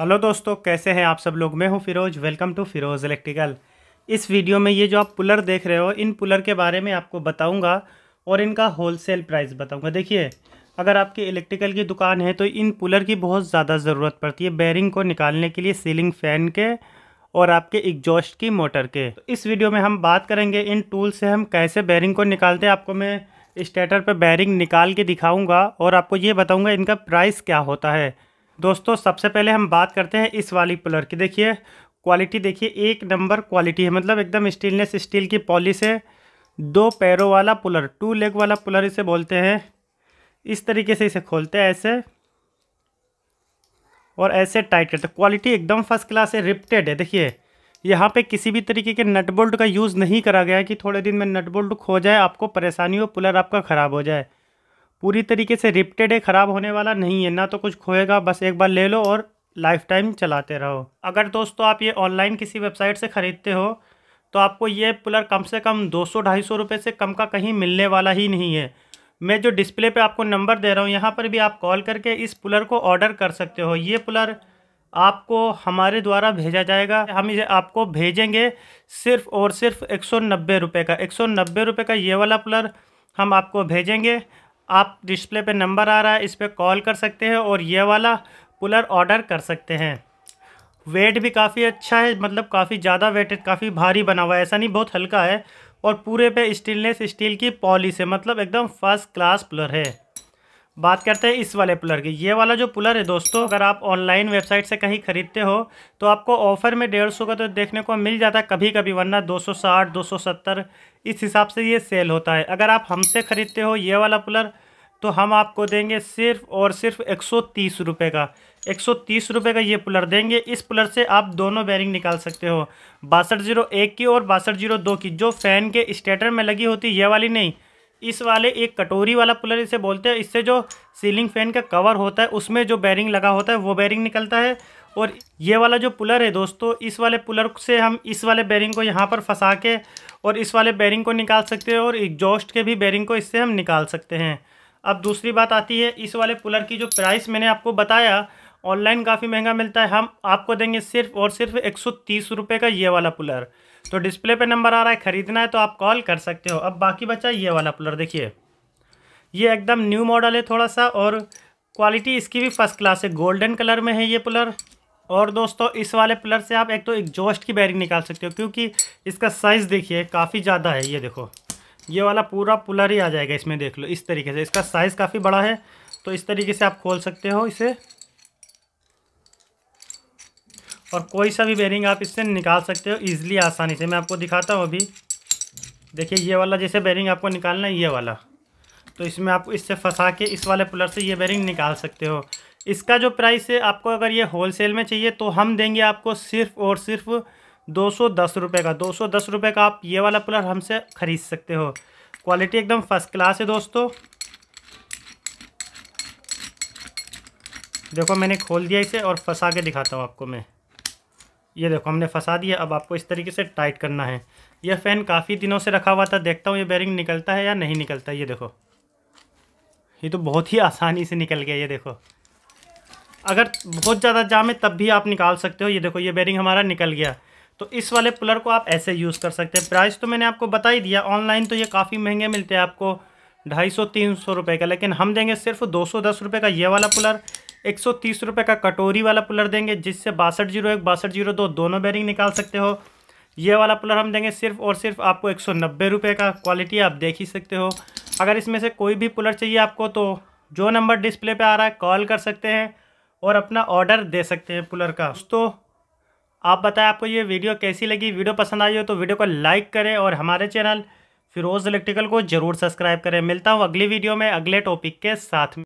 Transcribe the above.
hello दोस्तों कैसे हैं आप सब लोग मैं हूं Firoz welcome to Firoz electrical इस वीडियो में ये जो आप पुलर देख रहे हो इन पुलर के बारे में आपको बताऊंगा और इनका होलसेल प्राइस बताऊंगा देखिए अगर आपकी इलेक्ट्रिकल की दुकान है तो इन पुलर की बहुत ज़्यादा ज़रूरत पड़ती है बैरिंग को निकालने के लिए सीलिंग फ़ैन के और आपके एग्जॉस्ट की मोटर के तो इस वीडियो में हम बात करेंगे इन टूल से हम कैसे बैरिंग को निकालते हैं आपको मैं स्टेटर पर बैरिंग निकाल के दिखाऊँगा और आपको ये बताऊँगा इनका प्राइस क्या होता है दोस्तों सबसे पहले हम बात करते हैं इस वाली पुलर की देखिए क्वालिटी देखिए एक नंबर क्वालिटी है मतलब एकदम स्टेनलेस स्टील की पॉलिश है दो पैरों वाला पुलर टू लेग वाला पुलर इसे बोलते हैं इस तरीके से इसे खोलते हैं ऐसे और ऐसे टाइट करते क्वालिटी एकदम फर्स्ट क्लास है रिप्टेड है देखिए यहाँ पे किसी भी तरीके के नट बोल्ट का यूज़ नहीं करा गया है कि थोड़े दिन में नट बोल्ट खो जाए आपको परेशानी हो पुलर आपका ख़राब हो जाए पूरी तरीके से रिप्टेड है ख़राब होने वाला नहीं है ना तो कुछ खोएगा बस एक बार ले लो और लाइफ टाइम चलाते रहो अगर दोस्तों आप ये ऑनलाइन किसी वेबसाइट से ख़रीदते हो तो आपको ये पुलर कम से कम दो सौ ढाई सौ रुपये से कम का कहीं मिलने वाला ही नहीं है मैं जो डिस्प्ले पे आपको नंबर दे रहा हूँ यहाँ पर भी आप कॉल करके इस पुलर को ऑर्डर कर सकते हो ये पुलर आपको हमारे द्वारा भेजा जाएगा हम इसे आपको भेजेंगे सिर्फ और सिर्फ एक सौ नब्बे रुपये का एक सौ नब्बे रुपये का ये वाला पुलर हम आपको भेजेंगे आप डिस्प्ले पे नंबर आ रहा है इस पर कॉल कर सकते हैं और ये वाला कूलर ऑर्डर कर सकते हैं वेट भी काफ़ी अच्छा है मतलब काफ़ी ज़्यादा वेट काफ़ी भारी बना हुआ है ऐसा नहीं बहुत हल्का है और पूरे पे स्टेनलेस स्टील की पॉलिश है मतलब एकदम फर्स्ट क्लास कूलर है बात करते हैं इस वाले पुलर की ये वाला जो पुलर है दोस्तों अगर आप ऑनलाइन वेबसाइट से कहीं ख़रीदते हो तो आपको ऑफ़र में डेढ़ सौ का तो देखने को मिल जाता है कभी कभी वरना दो सौ साठ दो सौ सत्तर इस हिसाब से ये सेल होता है अगर आप हमसे ख़रीदते हो ये वाला पुलर तो हम आपको देंगे सिर्फ और सिर्फ एक सौ तीस रुपये का एक सौ तीस रुपये का ये पुलर देंगे इस पुलर से आप दोनों बैरिंग निकाल सकते हो बासठ जीरो एक की और बासठ जीरो दो की जो फ़ैन के स्टेटर में लगी होती ये वाली नहीं इस वाले एक कटोरी वाला पुलर इसे बोलते हैं इससे जो सीलिंग फैन का कवर होता है उसमें जो बैरिंग लगा होता है वो बैरिंग निकलता है और ये वाला जो पुलर है दोस्तों इस वाले पुलर से हम इस वाले बैरिंग को यहाँ पर फंसा के और इस वाले बैरिंग को निकाल सकते हैं और एग्जॉस्ट के भी बैरिंग को इससे हम निकाल सकते हैं अब दूसरी बात आती है इस वाले पुलर की जो प्राइस मैंने आपको बताया ऑनलाइन काफ़ी महंगा मिलता है हम आपको देंगे सिर्फ और सिर्फ एक सौ का ये वाला पुलर तो डिस्प्ले पे नंबर आ रहा है ख़रीदना है तो आप कॉल कर सकते हो अब बाकी बचा ये वाला पुलर देखिए ये एकदम न्यू मॉडल है थोड़ा सा और क्वालिटी इसकी भी फर्स्ट क्लास है गोल्डन कलर में है ये पुलर और दोस्तों इस वाले पुलर से आप एक तो एग्जॉस्ट की बैरिंग निकाल सकते हो क्योंकि इसका साइज़ देखिए काफ़ी ज़्यादा है ये देखो ये वाला पूरा पुलर ही आ जाएगा इसमें देख लो इस तरीके से इसका साइज़ काफ़ी बड़ा है तो इस तरीके से आप खोल सकते हो इसे और कोई सा भी बेरिंग आप इससे निकाल सकते हो ईज़िली आसानी से मैं आपको दिखाता हूँ अभी देखिए ये वाला जैसे बेरिंग आपको निकालना है ये वाला तो इसमें आप इससे फंसा के इस वाले पुलर से ये बेरिंग निकाल सकते हो इसका जो प्राइस है आपको अगर ये होल सेल में चाहिए तो हम देंगे आपको सिर्फ़ और सिर्फ दो सौ दस रुपये का दो सौ दस रुपये का आप ये वाला पुलर हमसे ख़रीद सकते हो क्वालिटी एकदम फर्स्ट क्लास है दोस्तों देखो मैंने खोल दिया इसे और फंसा के दिखाता हूँ आपको मैं ये देखो हमने फंसा दिया अब आपको इस तरीके से टाइट करना है यह फ़ैन काफ़ी दिनों से रखा हुआ था देखता हूँ ये बैरिंग निकलता है या नहीं निकलता ये देखो ये तो बहुत ही आसानी से निकल गया ये देखो अगर बहुत ज़्यादा जाम है तब भी आप निकाल सकते हो ये देखो ये बैरिंग हमारा निकल गया तो इस वाले पुलर को आप ऐसे यूज़ कर सकते हैं प्राइस तो मैंने आपको बता ही दिया ऑनलाइन तो ये काफ़ी महंगे मिलते हैं आपको ढाई सौ तीन सौ रुपये का लेकिन हम देंगे सिर्फ दो सौ दस रुपये का ये वाला पुलर एक सौ तीस रुपये का कटोरी वाला पुलर देंगे जिससे बासठ जीरो एक बासठ जीरो दो दोनों बेरिंग निकाल सकते हो ये वाला पुलर हम देंगे सिर्फ और सिर्फ आपको एक सौ नब्बे रुपये का क्वालिटी आप देख ही सकते हो अगर इसमें से कोई भी पुलर चाहिए आपको तो जो नंबर डिस्प्ले पर आ रहा है कॉल कर सकते हैं और अपना ऑर्डर दे सकते हैं पुलर का दोस्तों आप बताएं आपको ये वीडियो कैसी लगी वीडियो पसंद आई हो तो वीडियो को लाइक करें और हमारे चैनल फिरोज़ इलेक्ट्रिकल को ज़रूर सब्सक्राइब करें मिलता हूँ अगली वीडियो में अगले टॉपिक के साथ में